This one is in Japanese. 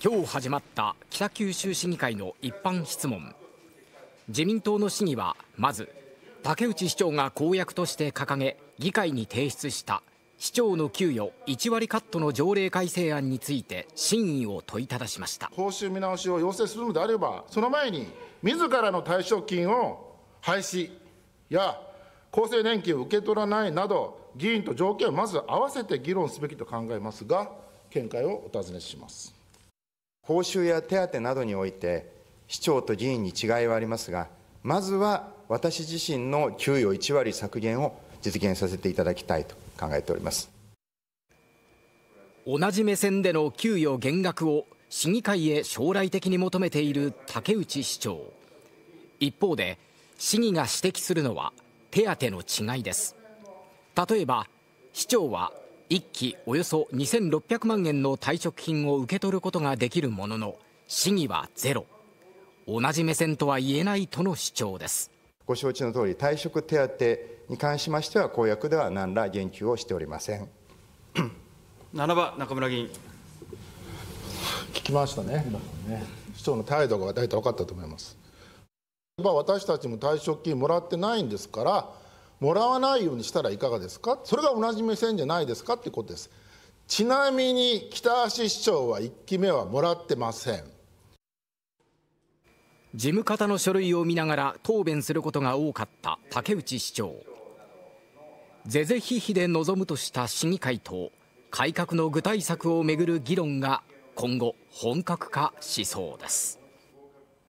今日始まった北九州市議会の一般質問自民党の市議はまず竹内市長が公約として掲げ議会に提出した市長の給与1割カットの条例改正案について真意を問いただしました報酬見直しを要請するのであればその前に自らの退職金を廃止や厚生年金を受け取らないなど議員と条件をまず合わせて議論すべきと考えますが見解をお尋ねします報酬や手当などにおいて、市長と議員に違いはありますが、まずは私自身の給与1割削減を実現させていただきたいと考えております同じ目線での給与減額を市議会へ将来的に求めている竹内市長一方で市議が指摘するのは手当の違いです例えば市長は1期およそ2600万円の退職金を受け取ることができるものの市議はゼロ同じ目線とは言えないとの主張ですご承知の通り退職手当に関しましては公約では何ら言及をしておりません7番 中村議員聞きましたねね市長の態度が大体分かったと思いますまあ、私たちも退職金もらってないんですからもらわないようにしたらいかがですかそれが同じ目線じゃないですかってことですちなみに北橋市長は1期目はもらってません事務方の書類を見ながら答弁することが多かった竹内市長是々非々で臨むとした市議会と改革の具体策をめぐる議論が今後本格化しそうです